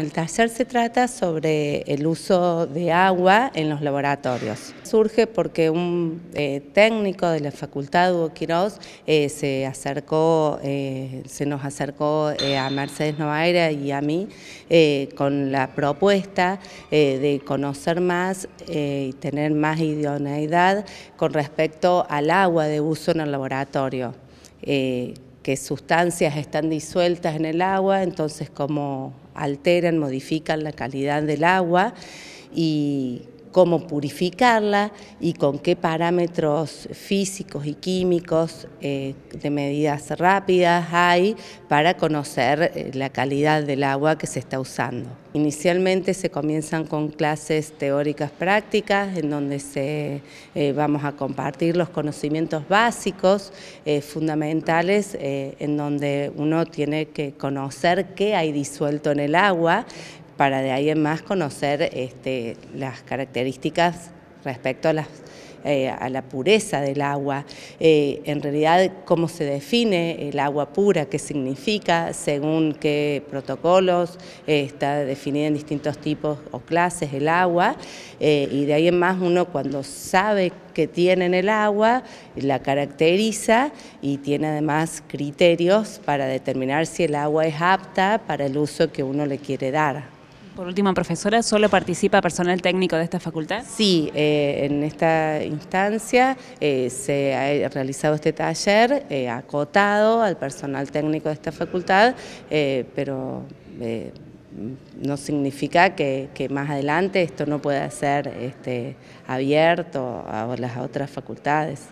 El taller se trata sobre el uso de agua en los laboratorios. Surge porque un eh, técnico de la Facultad Hugo Quiroz eh, se, acercó, eh, se nos acercó a Mercedes Novaira y a mí con la propuesta de conocer más y tener más idoneidad con respecto al agua de uso en el laboratorio que sustancias están disueltas en el agua, entonces como alteran, modifican la calidad del agua y cómo purificarla y con qué parámetros físicos y químicos eh, de medidas rápidas hay para conocer eh, la calidad del agua que se está usando. Inicialmente se comienzan con clases teóricas prácticas en donde se, eh, vamos a compartir los conocimientos básicos, fundamentales, en donde uno tiene que conocer qué hay disuelto en el agua, para de ahí en más conocer este, las características respecto eh, a la pureza del agua, eh, en realidad cómo se define el agua pura, qué significa, según qué protocolos, eh, está definida en distintos tipos o clases el agua, y de ahí en más uno cuando sabe que tiene en el agua, la caracteriza y tiene además criterios para determinar si el agua es apta para el uso que uno le quiere dar. Por último, profesora, ¿solo participa personal técnico de esta facultad? Sí, eh, en esta instancia eh, se ha realizado este taller eh, acotado al personal técnico de esta facultad, pero no significa que, más adelante esto no pueda ser este, abierto a las otras facultades.